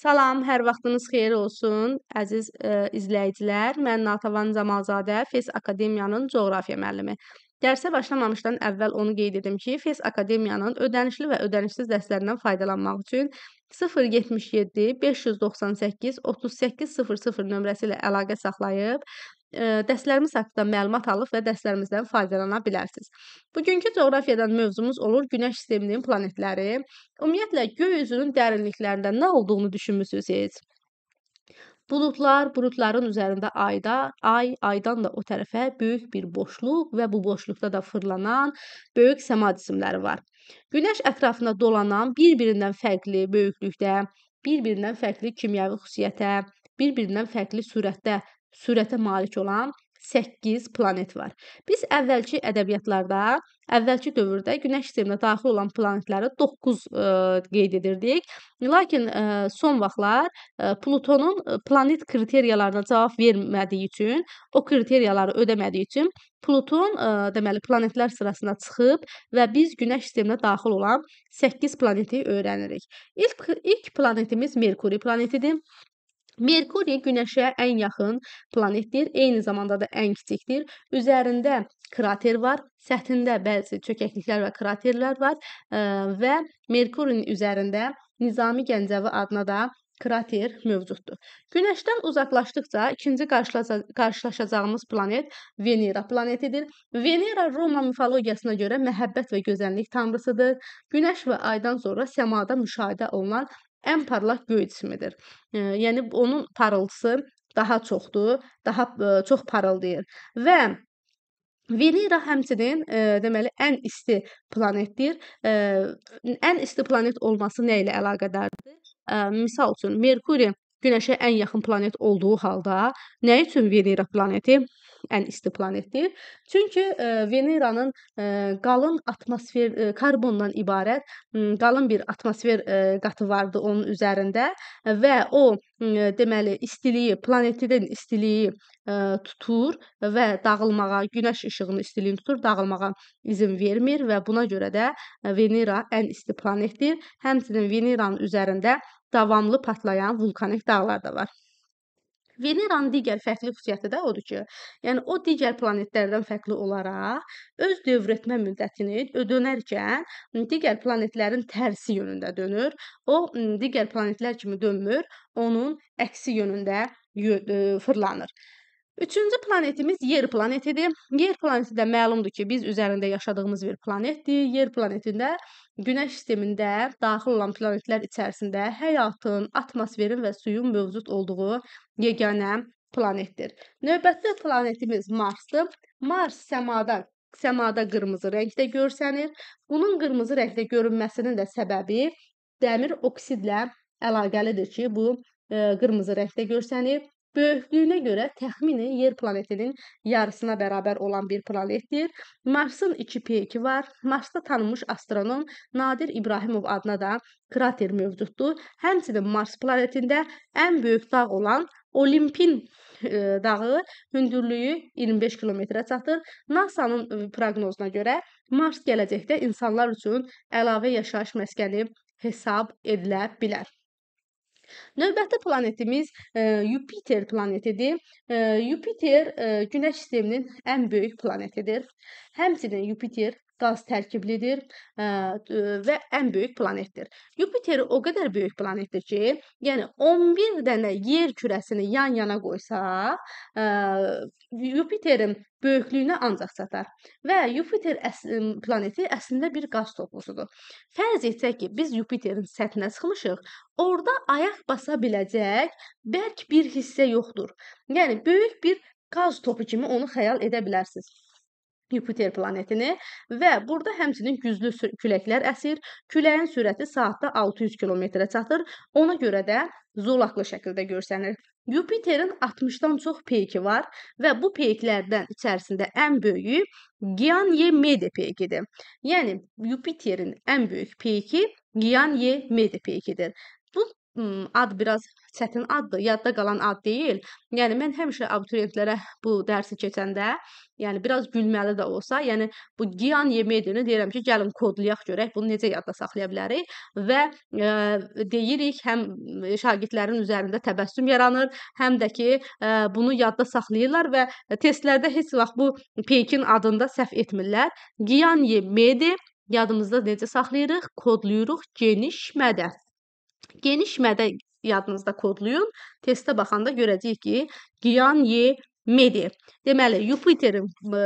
Salam, hər vaxtınız xeyir olsun, əziz ə, e, izləyicilər. Mən Natavan Camalzadə, FES Akademiyanın coğrafiya müəllimi. Dərsə başlamamışdan əvvəl onu qeyd edim ki, FES Akademiyanın ödənişli və ödənişsiz dərslərindən faydalanmaq üçün 077 598 3800 nömrəsi ilə əlaqə saxlayıb dərslərimiz haqqında məlumat alıb və dərslərimizdən faydalana bilərsiniz. Bugünkü coğrafiyadan mövzumuz olur Günəş sisteminin planetləri. Ümumiyyətlə göy üzünün dərinliklərində nə olduğunu düşünmüsünüz heç? Buludlar, buludların üzərində ayda, ay, aydan da o tərəfə böyük bir boşluq və bu boşluqda da fırlanan böyük səma cisimləri var. Günəş ətrafında dolanan bir-birindən fərqli böyüklükdə, bir-birindən fərqli kimyəvi xüsusiyyətə, bir-birindən fərqli sürətdə sürətə malik olan 8 planet var. Biz əvvəlki ədəbiyyatlarda, əvvəlki dövrdə günəş sisteminə daxil olan planetləri 9 ə, e, qeyd edirdik. Lakin ə, e, son vaxtlar ə, e, Plutonun planet kriteriyalarına cavab vermədiyi üçün, o kriteriyaları ödəmədiyi üçün Pluton ə, deməli planetlər sırasına çıxıb və biz günəş sisteminə daxil olan 8 planeti öyrənirik. İlk ilk planetimiz Merkuri planetidir. Merkuri Günəşə ən yaxın planetdir, eyni zamanda da ən kiçikdir. Üzərində krater var, səthində bəzi çökəkliklər və kraterlər var və Merkurinin üzərində Nizami Gəncəvi adına da krater mövcuddur. Günəşdən uzaqlaşdıqca ikinci qarşılaşacağımız planet Venera planetidir. Venera Roma mifologiyasına görə məhəbbət və gözəllik tanrısıdır. Günəş və aydan sonra səmada müşahidə olunan ən parlaq göy cismidir. Yəni onun parıltısı daha çoxdur, daha çox parıldayır. Və Venera həmçinin e, deməli ən isti planetdir. E, ən isti planet olması nə ilə əlaqədardır? E, misal üçün Merkuri Günəşə ən yaxın planet olduğu halda nə üçün Venera planeti ən isti planetdir. Çünki e, Veneranın e, qalın atmosfer e, karbondan ibarət qalın bir atmosfer qatı vardı onun üzərində və o deməli istiliyi, planetin istiliyi tutur və dağılmağa, günəş işığının istiliyini tutur, dağılmağa izin vermir və buna görə də Venera ən isti planetdir. Həmçinin Veneranın üzərində davamlı partlayan vulkanik dağlar da var. Veneranın digər fərqli xüsusiyyəti də odur ki, yəni o digər planetlərdən fərqli olaraq öz dövrətmə müddətini dönərkən digər planetlərin tərsi yönündə dönür. O digər planetlər kimi dönmür, onun əksi yönündə fırlanır. Üçüncü planetimiz yer planetidir. Yer planeti də məlumdur ki, biz üzərində yaşadığımız bir planetdir. Yer planetində Günəş sistemində daxil olan planetlər içərisində həyatın, atmosferin və suyun mövcud olduğu yeganə planetdir. Növbəti planetimiz Marsdır. Mars səmada səmada qırmızı rəngdə görsənir. Bunun qırmızı rəngdə görünməsinin də səbəbi dəmir oksidlə əlaqəlidir ki, bu ə, e, qırmızı rəngdə görsənir. Böyüklüyünə görə təxmini Yer planetinin yarısına bərabər olan bir planetdir. Marsın 2P2 var. Marsda tanınmış astronom Nadir İbrahimov adına da krater mövcuddur. Həmçinin Mars planetində ən böyük dağ olan Olimpin e, dağı hündürlüyü 25 kilometrə çatır. NASA-nın e, proqnozuna görə Mars gələcəkdə insanlar üçün əlavə yaşayış məskəni hesab edilə bilər. Növbəti planetimiz e, Yupiter planetidir. E, Yupiter e, Günəş sisteminin ən böyük planetidir. Həmçinin Yupiter qaz tərkiblidir və ən böyük planetdir. Yupiter o qədər böyük planetdir ki, yəni 11 dənə yer kürəsini yan-yana qoysa, Yupiterin böyüklüyünə ancaq çatar. Və Yupiter əs planeti əslində bir qaz topusudur. Fərz etsək ki, biz Yupiterin səthinə çıxmışıq, orada ayaq basa biləcək bərk bir hissə yoxdur. Yəni böyük bir qaz topu kimi onu xəyal edə bilərsiniz. Jupiter planetini və burada həmçinin güclü küləklər əsir. Küləyin sürəti saatda 600 kilometrə çatır. Ona görə də zolaqlı şəkildə görsənir. Jupiterin 60-dan çox peyki var və bu peyklərdən içərisində ən böyüyü Gianye Mede peykidir. Yəni Jupiterin ən böyük peyki Gianye Mede peykidir. Imm, ad biraz çətin addır, yadda qalan ad deyil. Yəni mən həmişə abituriyentlərə bu dərsi keçəndə, yəni biraz gülməli də olsa, yəni bu Qian Yemedini deyirəm ki, gəlin kodlayaq görək bunu necə yadda saxlaya bilərik və eee, deyirik həm şagirdlərin üzərində təbəssüm yaranır, həm də ki, eee, bunu yadda saxlayırlar və testlərdə heç vaxt bu Pekin adında səhv etmirlər. Qian Yemedi yadımızda necə saxlayırıq? Kodlayırıq genişmədən. Geniş mədə yadınızda kodlayın. Testə baxanda görəcəyik ki, Qiyan Y Medi. Deməli, Yupiterin e,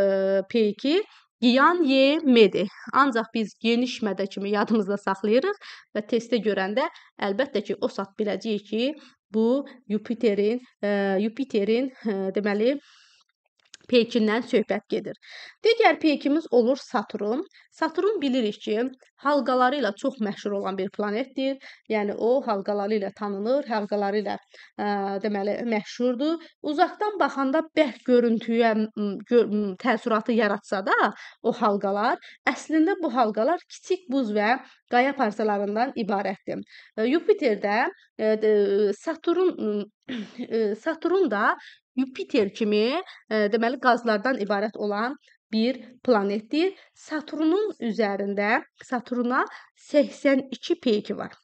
peyki Qiyan Y Medi. Ancaq biz geniş mədə kimi yadımızda saxlayırıq və testə görəndə əlbəttə ki, o saat biləcəyik ki, bu Yupiterin e, Yupiterin e, deməli Pekindən söhbət gedir. Digər pekimiz olur Saturn. Saturn bilirik ki, halqaları ilə çox məşhur olan bir planetdir. Yəni o halqaları ilə tanınır, halqaları ilə ə, deməli məşhurdur. Uzaqdan baxanda bərk görüntüyə gör, təəssüratı yaratsa da o halqalar əslində bu halqalar kiçik buz və qaya parçalarından ibarətdir. Yupiterdə Saturn Saturn da Yupiter kimi ə, deməli qazlardan ibarət olan bir planetdir. Saturnun üzərində Saturna 82 peyki var.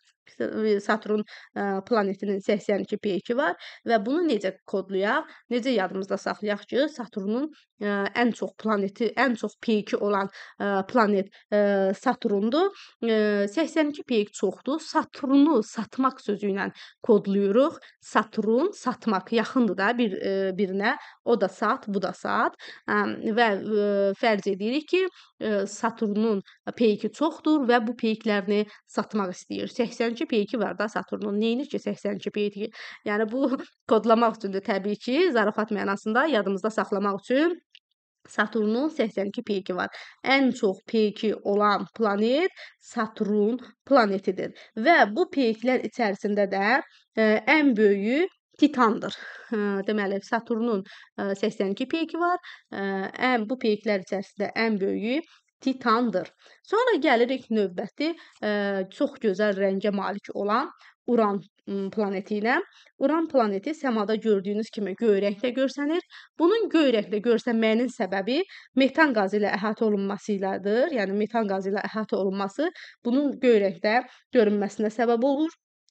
Saturn e, e, planetinin 82 yəni peyki var və bunu necə kodlayaq? Necə yadımızda saxlayaq ki, Saturnun e, ən çox planeti, ən çox peyki olan planet Saturndur. 82 peyk çoxdur. Saturnu satmaq sözü ilə kodlayırıq. Saturn satmaq yaxındır da bir birinə. O da sat, bu da sat. Və fərz edirik ki, Saturnun peyki çoxdur və bu peyklərini satmaq istəyir. 82 P2 var da Saturnun. Neyini ki 82 P2? Yəni bu kodlamaq üçündür təbii ki, zarafat mənasında yadımızda saxlamaq üçün Saturnun 82 P2 var. Ən çox P2 olan planet Saturn planetidir. Və bu P2-lər içərisində də ə, e, ən böyüyü Titandır. Ə, hə, deməli, Saturnun 82 e, peyki var. E, ən bu peyklər içərisində ən böyüyü titandır. Sonra gəlirik növbəti ə, e, çox gözəl rəngə malik olan Uran planeti ilə. Uran planeti səmada gördüyünüz kimi göy rəngdə görsənir. Bunun göy rəngdə görsənməyinin səbəbi metan qazı ilə əhatə olunması ilədir. Yəni metan qazı ilə əhatə olunması bunun göy rəngdə görünməsinə səbəb olur.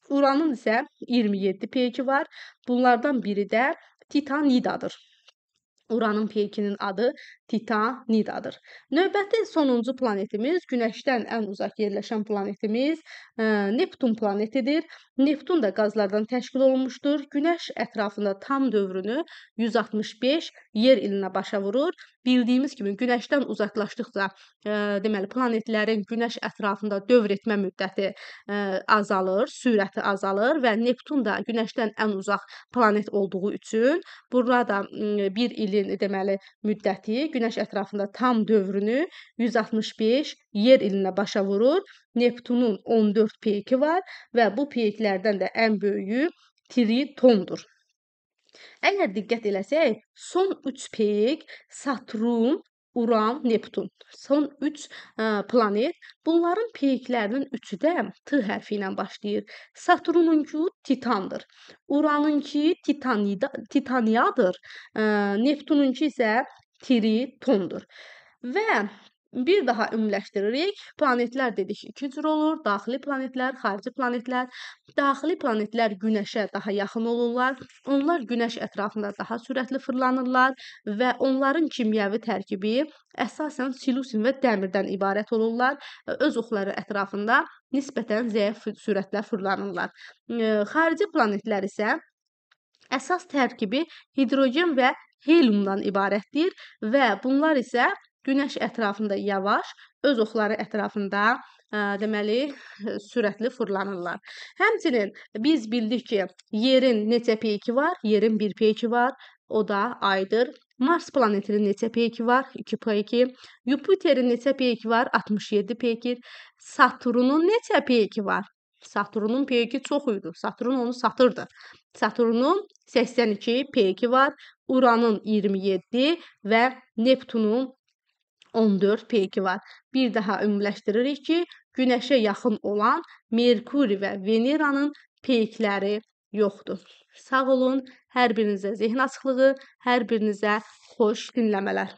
Uranın isə 27 peyki var. Bunlardan biri də Titanidadır. Uranın peykinin adı Titanidadır. Növbəti sonuncu planetimiz Günəşdən ən uzaq yerləşən planetimiz e, Neptun planetidir. Neptun da qazlardan təşkil olunmuşdur. Günəş ətrafında tam dövrünü 165 yer ilinə başa vurur. Bildiyimiz kimi Günəşdən uzaqlaşdıqca, e, deməli planetlərin Günəş ətrafında dövr etmə müddəti e, azalır, sürəti azalır və Neptun da Günəşdən ən uzaq planet olduğu üçün burada e, bir ilin deməli müddəti Günəş ətrafında tam dövrünü 165 yer ilinə başa vurur. Neptunun 14 peyki var və bu peyklərdən də ən böyüyü Tritondur. Əgər diqqət eləsək, son 3 peyk Saturn, Uran, Neptun. Son 3 planet. Bunların peyklərinin üçü də T hərfi ilə başlayır. Saturnunki Titandır. Uranınki Titaniyadır. Neptununki isə tritondur. Və Bir daha ümumiləşdiririk. Planetlər dedik 2 cür olur: daxili planetlər, xarici planetlər. Daxili planetlər Günəşə daha yaxın olurlar. Onlar Günəş ətrafında daha sürətli fırlanırlar və onların kimyəvi tərkibi əsasən silusin və dəmirdən ibarət olurlar. Öz oxları ətrafında nisbətən zəif sürətlə fırlanırlar. Xarici planetlər isə əsas tərkibi hidrogen və heliumdan ibarətdir və bunlar isə günəş ətrafında yavaş, öz oxları ətrafında ə, deməli sürətli fırlanırlar. Həmçinin biz bildik ki, yerin neçə peyki var? Yerin 1 peyki var. O da aydır. Mars planetinin neçə peyki var? 2 peyki. Yupiterin neçə peyki var? 67 peyki. Saturnun neçə peyki var? Saturnun P2 çox idi. Saturn onu satırdı. Saturnun 82 P2 var, Uranın 27 və Neptunun 14 P2 var. Bir daha ümumiləşdiririk ki, Günəşə yaxın olan Merkuri və Veneranın P2-ləri yoxdur. Sağ olun. Hər birinizə zehn açıqlığı, hər birinizə xoş dinləmələr.